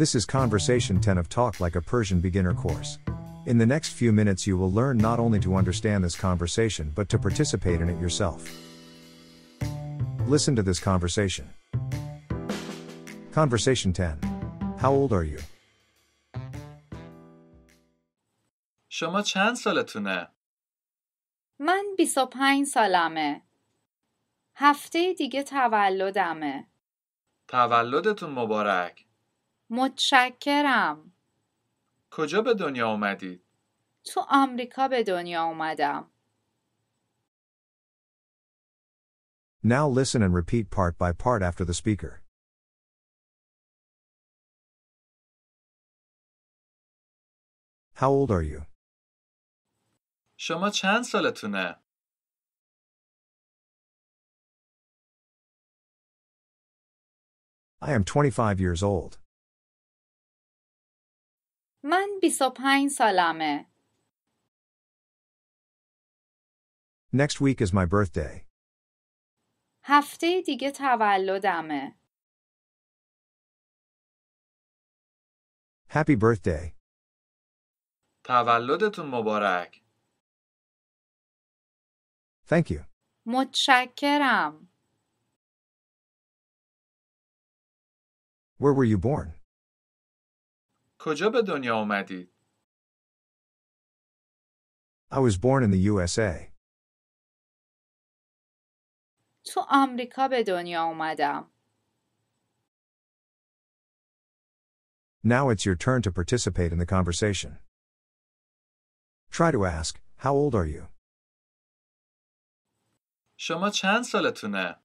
This is Conversation 10 of Talk Like a Persian Beginner course. In the next few minutes, you will learn not only to understand this conversation but to participate in it yourself. Listen to this conversation. Conversation 10 How old are you? شما چند سالتونه؟ من 25 سالمه. هفته دیگه تولدمه. تولدتون مبارک. متشکرم کجا به دنیا اومدی ؟ تو آمریکا به دنیا اومدم. Now listen and repeat part by part after the speaker. How old are you? شما چند سالتونه؟ I am 25 years old. من 25 سالمه. Next week is my birthday. هفته دیگه تولدمه. Happy birthday. تولدتون مبارک. Thank you. متشکرم. Where were you born? کجا به دنیا I was born in the USA. تو آمریکا به دنیا Now it's your turn to participate in the conversation. Try to ask, how old are you? شما چند سالتونه؟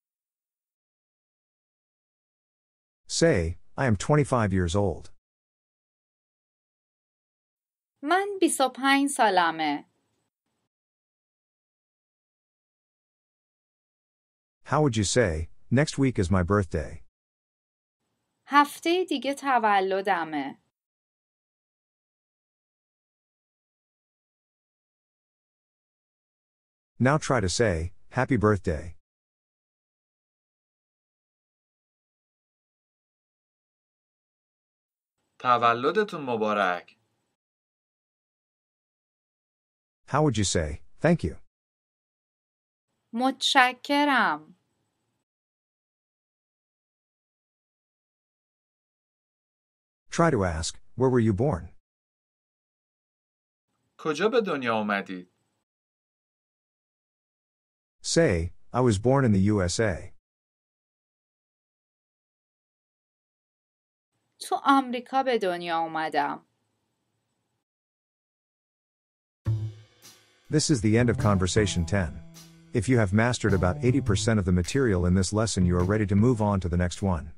Say, I am 25 years old. من ۲۵ سالمه. How would you say, next week is my birthday? هفته دیگه تولدمه. Now try to say, happy birthday. تولدتون مبارک. How would you say, thank you? متشکرم. Try to ask, where were you born? کجا به دنیا اومدید؟ Say, I was born in the USA. تو آمریکا به دنیا اومدم. This is the end of conversation 10. If you have mastered about 80% of the material in this lesson, you are ready to move on to the next one.